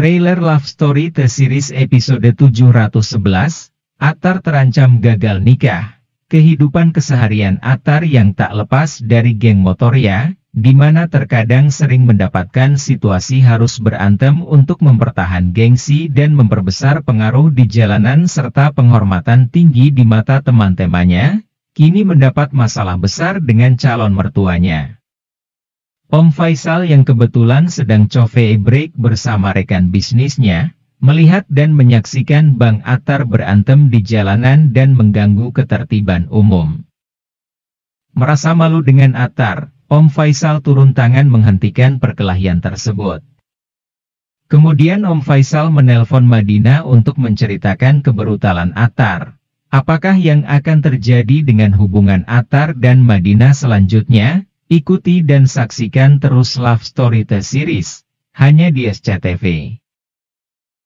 Trailer Love Story The Series episode 711, Atar terancam gagal nikah. Kehidupan keseharian Atar yang tak lepas dari geng motor ya, di mana terkadang sering mendapatkan situasi harus berantem untuk mempertahan gengsi dan memperbesar pengaruh di jalanan serta penghormatan tinggi di mata teman-temannya, kini mendapat masalah besar dengan calon mertuanya. Om Faisal yang kebetulan sedang coffee break bersama rekan bisnisnya, melihat dan menyaksikan Bang Atar berantem di jalanan dan mengganggu ketertiban umum. Merasa malu dengan Atar, Om Faisal turun tangan menghentikan perkelahian tersebut. Kemudian Om Faisal menelpon Madina untuk menceritakan keberutalan Atar. Apakah yang akan terjadi dengan hubungan Atar dan Madina selanjutnya? Ikuti dan saksikan terus Love Story The Series, hanya di SCTV.